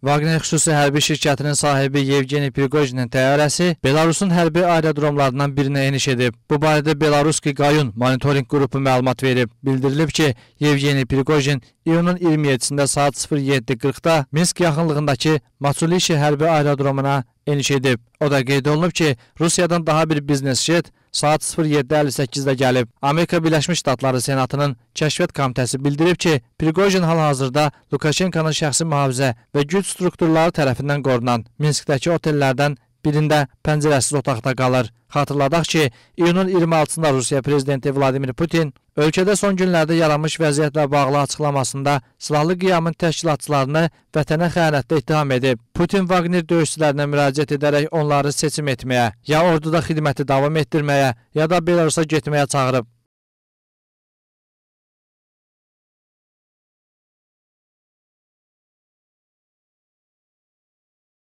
Vagner xüsusi hərbi şirkətinin sahibi Yevgeni Prigojinin təyyarəsi Belarusun hərbi aerodromlarından birinə eniş edib. Bu barədə Belaruski Qayun monitorinq qrupu məlumat verib. Bildirilib ki, Yevgeni Prigojin iyunun 27-də saat 07:40-da Minsk yaxınlığındakı Matsulishi hərbi aerodromuna eniş edib. O da qeyd olunub ki, Rusiyadan daha bir biznes jet saat 07:58-də gəlib. Amerika Birləşmiş Ştatları Senatının Kəşfiyyat Komitəsi bildirib ki, Priqojin hal-hazırda Lukaşenkonun şəxsi mühafizə və güc strukturları tərəfindən qorunan Minskdəki otellərdən birində pəncərəsiz otaqda qalır. Xatırladaq ki, iyunun 26-da Rusiya prezidenti Vladimir Putin ölkədə son günlərdə yaranmış vəziyyətlə bağlı açıqlamasında silahlı qiyamın təşkilatçılarını vətənə xəyanətdə ittiham edib. Putin Wagner döyüşçülərinə müraciət edərək onları seçim etməyə, ya orduda xidməti davam etdirməyə, ya da Belarusa getməyə çağırıb.